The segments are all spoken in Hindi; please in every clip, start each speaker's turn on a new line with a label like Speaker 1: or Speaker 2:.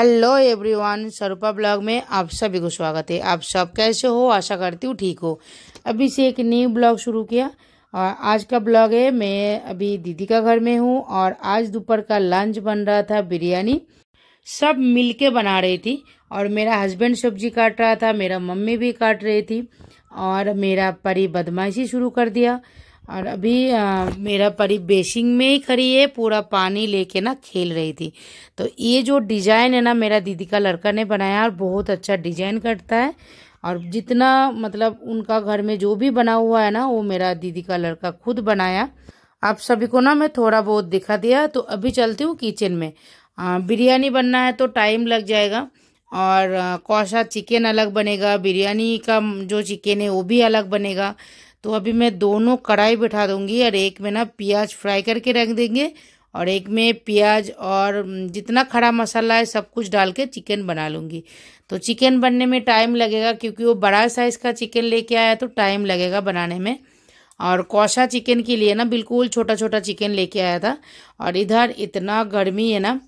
Speaker 1: हेलो एवरीवन स्वरूपा ब्लॉग में आप सभी को स्वागत है आप सब कैसे हो आशा करती हूँ ठीक हो अभी से एक न्यू ब्लॉग शुरू किया और आज का ब्लॉग है मैं अभी दीदी का घर में हूँ और आज दोपहर का लंच बन रहा था बिरयानी सब मिलके बना रही थी और मेरा हस्बैंड सब्जी काट रहा था मेरा मम्मी भी काट रही थी और मेरा परी बदमाशी शुरू कर दिया और अभी आ, मेरा परी बेसिंग में ही खड़ी है पूरा पानी लेके ना खेल रही थी तो ये जो डिज़ाइन है ना मेरा दीदी का लड़का ने बनाया और बहुत अच्छा डिज़ाइन करता है और जितना मतलब उनका घर में जो भी बना हुआ है ना वो मेरा दीदी का लड़का खुद बनाया आप सभी को ना मैं थोड़ा बहुत दिखा दिया तो अभी चलती हूँ किचन में बिरयानी बनना है तो टाइम लग जाएगा और कौशा चिकन अलग बनेगा बिरयानी का जो चिकन है वो भी अलग बनेगा तो अभी मैं दोनों कढ़ाई बैठा दूंगी और एक में ना प्याज फ्राई करके रख देंगे और एक में प्याज और जितना खड़ा मसाला है सब कुछ डाल के चिकन बना लूँगी तो चिकन बनने में टाइम लगेगा क्योंकि वो बड़ा साइज़ का चिकन लेके आया तो टाइम लगेगा बनाने में और कौशा चिकन के लिए ना बिल्कुल छोटा छोटा चिकन लेके आया था और इधर इतना गर्मी है ना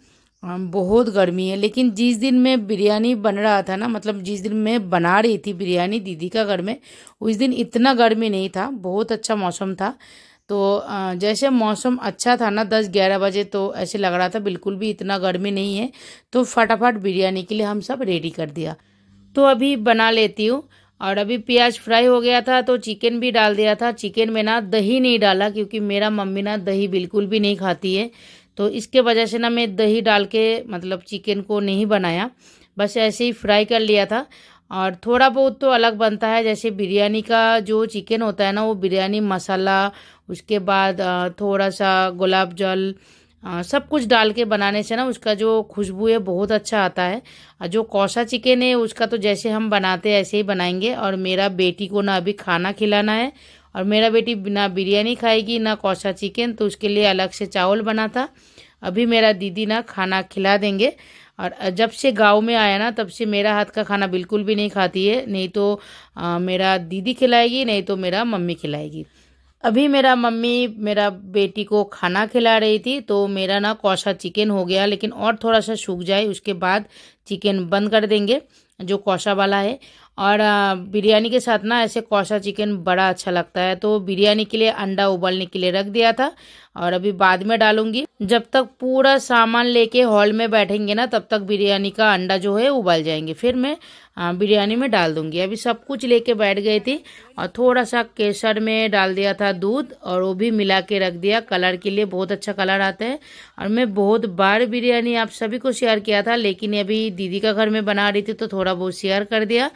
Speaker 1: हाँ, बहुत गर्मी है लेकिन जिस दिन मैं बिरयानी बन रहा था ना मतलब जिस दिन मैं बना रही थी बिरयानी दीदी का घर में उस दिन इतना गर्मी नहीं था बहुत अच्छा मौसम था तो जैसे मौसम अच्छा था ना दस ग्यारह बजे तो ऐसे लग रहा था बिल्कुल भी इतना गर्मी नहीं है तो फटाफट बिरयानी के लिए हम सब रेडी कर दिया तो अभी बना लेती हूँ और अभी प्याज फ्राई हो गया था तो चिकन भी डाल दिया था चिकन में ना दही नहीं डाला क्योंकि मेरा मम्मी ना दही बिल्कुल भी नहीं खाती है तो इसके वजह से ना मैं दही डाल के मतलब चिकन को नहीं बनाया बस ऐसे ही फ्राई कर लिया था और थोड़ा बहुत तो अलग बनता है जैसे बिरयानी का जो चिकन होता है ना वो बिरयानी मसाला उसके बाद थोड़ा सा गुलाब जल सब कुछ डाल के बनाने से ना उसका जो खुशबू है बहुत अच्छा आता है और जो कौसा चिकन है उसका तो जैसे हम बनाते हैं ऐसे ही बनाएंगे और मेरा बेटी को ना अभी खाना खिलाना है और मेरा बेटी ना बिरयानी खाएगी ना कौसा चिकन तो उसके लिए अलग से चावल बना था अभी मेरा दीदी ना खाना खिला देंगे और जब से गांव में आया ना तब से मेरा हाथ का खाना बिल्कुल भी नहीं खाती है नहीं तो आ, मेरा दीदी खिलाएगी नहीं तो मेरा मम्मी खिलाएगी अभी मेरा मम्मी मेरा बेटी को खाना खिला रही थी तो मेरा ना कौसा चिकन हो गया लेकिन और थोड़ा सा सूख जाए उसके बाद चिकन बंद कर देंगे जो कौशा वाला है और बिरयानी के साथ ना ऐसे कौशा चिकन बड़ा अच्छा लगता है तो बिरयानी के लिए अंडा उबालने के लिए रख दिया था और अभी बाद में डालूंगी जब तक पूरा सामान लेके हॉल में बैठेंगे ना तब तक बिरयानी का अंडा जो है उबाल जाएंगे फिर मैं बिरयानी में डाल दूंगी अभी सब कुछ लेके बैठ गई थी और थोड़ा सा केसर में डाल दिया था दूध और वो भी मिला के रख दिया कलर के लिए बहुत अच्छा कलर आता है और मैं बहुत बार बिरयानी आप सभी को शेयर किया था लेकिन अभी दीदी का घर में बना रही थी तो थोड़ा बहुत शेयर कर दिया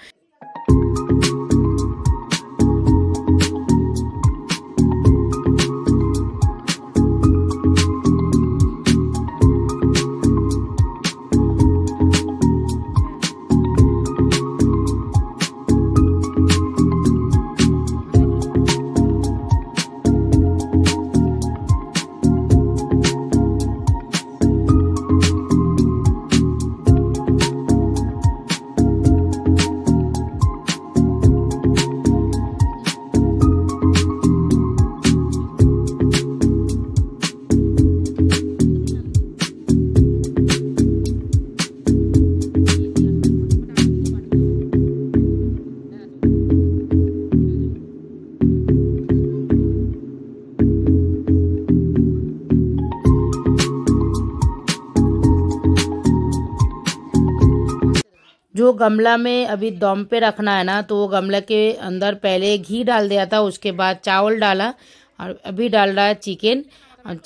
Speaker 1: जो गमला में अभी दम पे रखना है ना तो वो गमला के अंदर पहले घी डाल दिया था उसके बाद चावल डाला और अभी डाल रहा है चिकन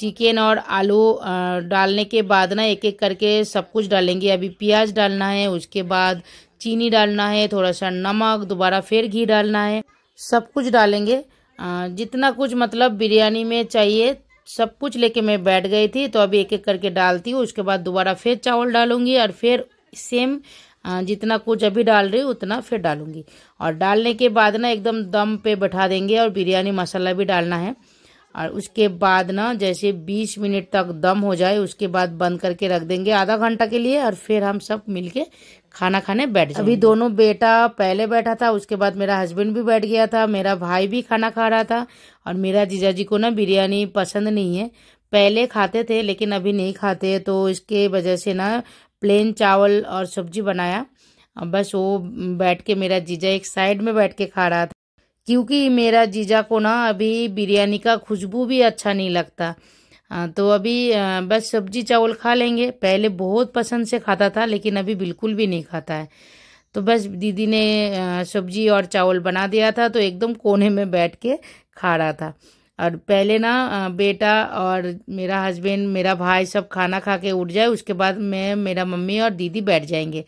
Speaker 1: चिकन और आलू डालने के बाद ना एक एक करके सब कुछ डालेंगे अभी प्याज डालना है उसके बाद चीनी डालना है थोड़ा सा नमक दोबारा फिर घी डालना है सब कुछ डालेंगे जितना कुछ मतलब बिरयानी में चाहिए सब कुछ लेके मैं बैठ गई थी तो अभी एक एक करके डालती हूँ उसके बाद दोबारा फिर चावल डालूंगी और फिर सेम हाँ, जितना कुछ अभी डाल रही हूँ उतना फिर डालूंगी और डालने के बाद ना एकदम दम पे बैठा देंगे और बिरयानी मसाला भी डालना है और उसके बाद ना जैसे 20 मिनट तक दम हो जाए उसके बाद बंद करके रख देंगे आधा घंटा के लिए और फिर हम सब मिलके खाना खाने बैठ अभी दोनों बेटा पहले बैठा था उसके बाद मेरा हस्बैंड भी बैठ गया था मेरा भाई भी खाना खा रहा था और मेरा जीजा जी को ना बिरयानी पसंद नहीं है पहले खाते थे लेकिन अभी नहीं खाते तो इसके वजह से ना प्लेन चावल और सब्जी बनाया बस वो बैठ के मेरा जीजा एक साइड में बैठ के खा रहा था क्योंकि मेरा जीजा को ना अभी बिरयानी का खुशबू भी अच्छा नहीं लगता तो अभी बस सब्जी चावल खा लेंगे पहले बहुत पसंद से खाता था लेकिन अभी बिल्कुल भी नहीं खाता है तो बस दीदी ने सब्जी और चावल बना दिया था तो एकदम कोने में बैठ के खा रहा था और पहले ना बेटा और मेरा हस्बैंड मेरा भाई सब खाना खा के उठ जाए उसके बाद मैं मेरा मम्मी और दीदी बैठ जाएंगे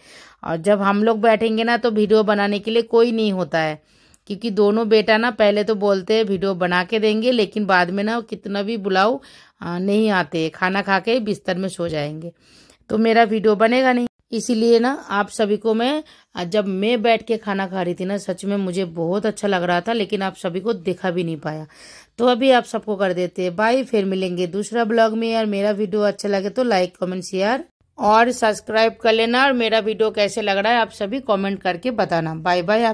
Speaker 1: और जब हम लोग बैठेंगे ना तो वीडियो बनाने के लिए कोई नहीं होता है क्योंकि दोनों बेटा ना पहले तो बोलते हैं वीडियो बना के देंगे लेकिन बाद में ना कितना भी बुलाओ नहीं आते खाना खा के बिस्तर में सो जाएंगे तो मेरा वीडियो बनेगा नहीं इसीलिए ना आप सभी को मैं जब मैं बैठ के खाना खा रही थी ना सच में मुझे बहुत अच्छा लग रहा था लेकिन आप सभी को देखा भी नहीं पाया तो अभी आप सबको कर देते हैं बाय फिर मिलेंगे दूसरा ब्लॉग में यार मेरा वीडियो अच्छा लगे तो लाइक कमेंट शेयर और सब्सक्राइब कर लेना और मेरा वीडियो कैसे लग रहा है आप सभी कमेंट करके बताना बाय बाय